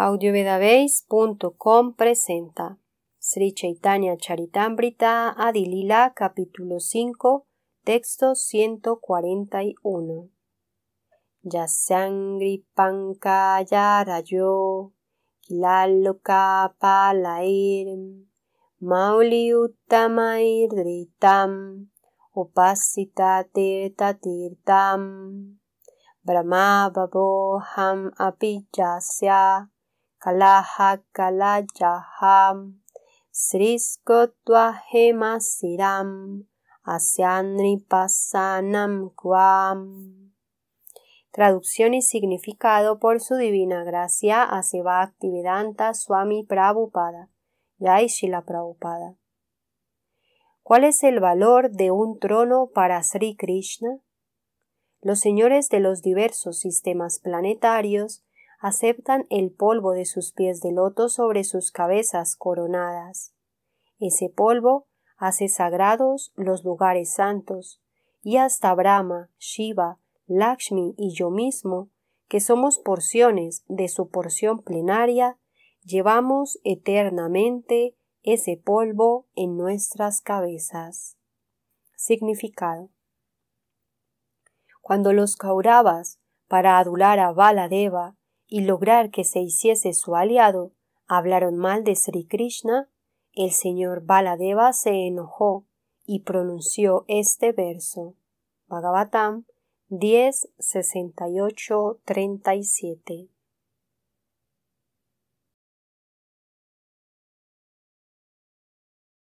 audiovedabase.com presenta Sri Chaitanya Charitamrita Adilila capítulo 5 texto 141 Yasangri Pankayarayo Kilaloka Palair Mauli Uttamair Dritam Opasitate Tatirtam Brahma Baboham kalaha kalayaham siram, hemasiram asyanripasanam quam Traducción y significado por su divina gracia Aseva Sebaktivedanta Swami Prabhupada, Yai Shila Prabhupada. ¿Cuál es el valor de un trono para Sri Krishna? Los señores de los diversos sistemas planetarios aceptan el polvo de sus pies de loto sobre sus cabezas coronadas. Ese polvo hace sagrados los lugares santos, y hasta Brahma, Shiva, Lakshmi y yo mismo, que somos porciones de su porción plenaria, llevamos eternamente ese polvo en nuestras cabezas. Significado. Cuando los Kauravas, para adular a Baladeva, y lograr que se hiciese su aliado, hablaron mal de Sri Krishna, el señor Baladeva se enojó y pronunció este verso. Bhagavatam 10, 68, 37.